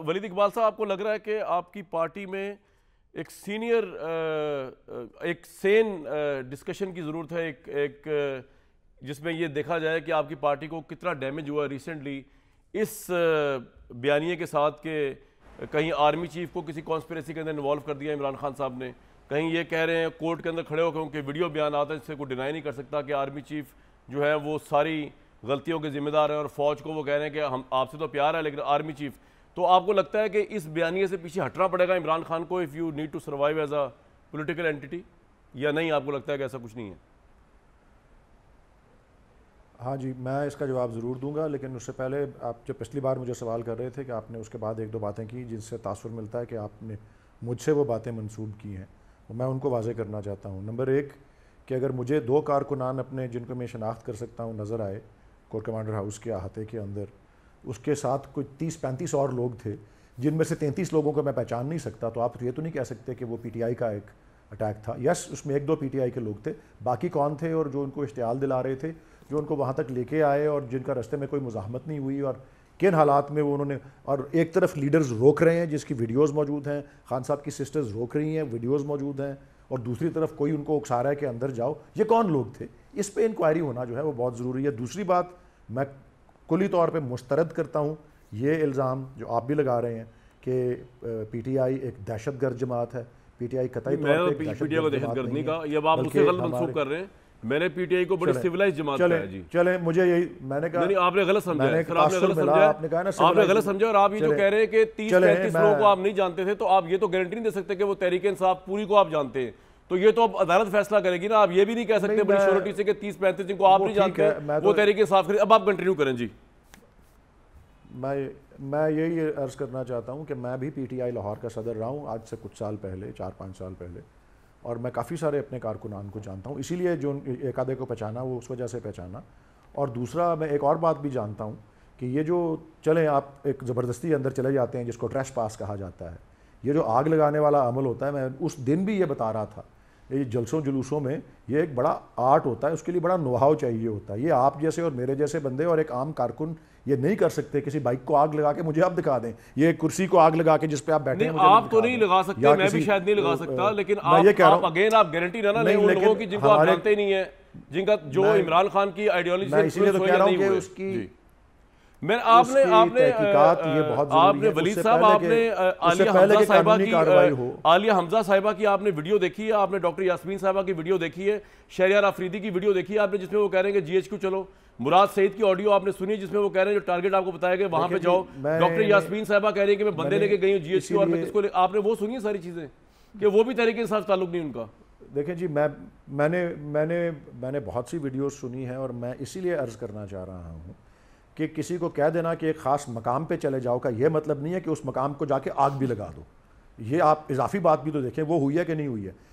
वलीद इकबाल साहब आपको लग रहा है कि आपकी पार्टी में एक सीनियर एक सेन डिस्कशन की ज़रूरत है एक एक जिसमें ये देखा जाए कि आपकी पार्टी को कितना डैमेज हुआ रिसेंटली इस बयानिए के साथ के कहीं आर्मी चीफ को किसी कॉन्स्परेसी के अंदर इन्वॉल्व कर दिया इमरान खान साहब ने कहीं ये कह रहे हैं कोर्ट के अंदर खड़े होकर उनके वीडियो बयान आता है जिससे कोई डिनाई नहीं कर सकता कि आर्मी चीफ जो है वो सारी गलतियों के जिम्मेदार हैं और फौज को वो कह रहे हैं कि हम आपसे तो प्यार है लेकिन आर्मी चीफ तो आपको लगता है कि इस बयानी से पीछे हटना पड़ेगा इमरान खान को if you need to survive as a political entity या नहीं आपको लगता है कि ऐसा कुछ नहीं है हाँ जी मैं इसका जवाब ज़रूर दूंगा लेकिन उससे पहले आप जो पिछली बार मुझे सवाल कर रहे थे कि आपने उसके बाद एक दो बातें की जिनसे तासर मिलता है कि आपने मुझसे वो बातें मंसूब की हैं तो मैं उनको वाजे करना चाहता हूँ नंबर एक कि अगर मुझे दो कारकुनान अपने जिनको मैं शनाख्त कर सकता हूँ नज़र आए कोर कमांडर हाउस के अहाते के अंदर उसके साथ कोई तीस पैंतीस और लोग थे जिनमें से तैंतीस लोगों को मैं पहचान नहीं सकता तो आप ये तो नहीं कह सकते कि वो पीटीआई का एक अटैक था यस उसमें एक दो पीटीआई के लोग थे बाकी कौन थे और जो उनको इश्तियाल दिला रहे थे जो उनको वहाँ तक लेके आए और जिनका रास्ते में कोई मुजाहमत नहीं हुई और किन हालात में वो उन्होंने और एक तरफ लीडर्स रोक रहे हैं जिसकी वीडियोज़ मौजूद हैं खान साहब की सिस्टर्स रोक रही हैं वीडियोज़ मौजूद हैं और दूसरी तरफ कोई उनको उकसा रहा है कि अंदर जाओ ये कौन लोग थे इस पर इंक्वायरी होना जो है वो बहुत ज़रूरी है दूसरी बात मैं कुली तौर पर मुस्तरद करता हूँ ये इल्ज़ाम जो आप भी लगा रहे हैं कि पी टी आई एक दहशत गर्द जमात है पी टी आई कतई को दहशत गर्द नहीं कहा ये आप मुझसे गलत मनसूख कर रहे हैं मैंने पीटीआई को बड़ी सिविलाइज जमात चले, जी चले मुझे यही मैंने कहा नहीं आपने गलत समझा मैंने सर आपने गलत समझा आपने कहा ना आपने गलत समझा और आप ये जो कह रहे हैं कि तीस पैंतीस लोगों को आप नहीं जानते थे तो आप ये तो गारंटी नहीं दे सकते कि वो तहरीक इंसाफ पूरी को आप जानते हैं तो ये तो अब अदालत फैसला करेगी ना आप ये भी नहीं कह सकते बड़ी श्योरिटी से कि तीस पैंतीस जिनको आप नहीं जानते वो तो- तहरीक इंसाफ करें अब आप कंटिन्यू करें जी मैं मैं यही अर्ज़ करना चाहता हूँ कि मैं भी पीटीआई लाहौर का सदर रहा हूँ आज से कुछ साल पहले चार पाँच साल पहले और मैं काफ़ी सारे अपने कारकुनान को जानता हूँ इसीलिए जो एक आधे को पहचाना वो उस वजह से पहचाना और दूसरा मैं एक और बात भी जानता हूँ कि ये जो चलें आप एक ज़बरदस्ती अंदर चले जाते हैं जिसको ट्रैश पास कहा जाता है ये जो आग लगाने वाला अमल होता है मैं उस दिन भी ये बता रहा था ये जलसों जुलूसों में ये एक बड़ा आर्ट होता है उसके लिए बड़ा नुहाव चाहिए होता है ये आप जैसे और मेरे जैसे बंदे और एक आम कारकुन ये नहीं कर सकते किसी बाइक को आग लगा के मुझे आप दिखा दें ये कुर्सी को आग लगा के जिस पे आप बैठे हैं आप तो नहीं लगा सकते मैं भी शायद नहीं लगा सकता लेकिन आप, ये कह रहा अगेन आप गारंटी ना नहीं उन लोगों की जिनको आप जानते नहीं है जिनका जो इमरान खान की आइडियोलॉजी तो उसकी मैं आपने आपने ये बहुत आपने वलीद साहब आपने आलिया हमजा साहिबा की आलिया हमजा साहिबा की आपने वीडियो देखी है आपने डॉक्टर यासमीन साहिबा की वीडियो देखी है शहरियार आफरीदी की वीडियो देखी है आपने जिसमें वो कह रहे हैं कि जीएचक्यू चलो मुराद सईद की ऑडियो आपने सुनी जिसमें वो कह रहे हैं जो टारगेट आपको बताया गया वहां पर जाओ डॉक्टर यासमीन साहबा कह रहे है कि मैं बंदे लेके गई हूँ जीएचक्यू और किसको आपने वो सुनी है सारी चीजें कि वो भी तरीके के साथ ताल्लुक नहीं उनका देखें जी मैं मैंने मैंने मैंने बहुत सी वीडियोस सुनी हैं और मैं इसीलिए अर्ज़ करना चाह रहा हूँ कि किसी को कह देना कि एक ख़ास मकाम पे चले जाओ का ये मतलब नहीं है कि उस मकाम को जाके आग भी लगा दो ये आप इजाफी बात भी तो देखें वो हुई है कि नहीं हुई है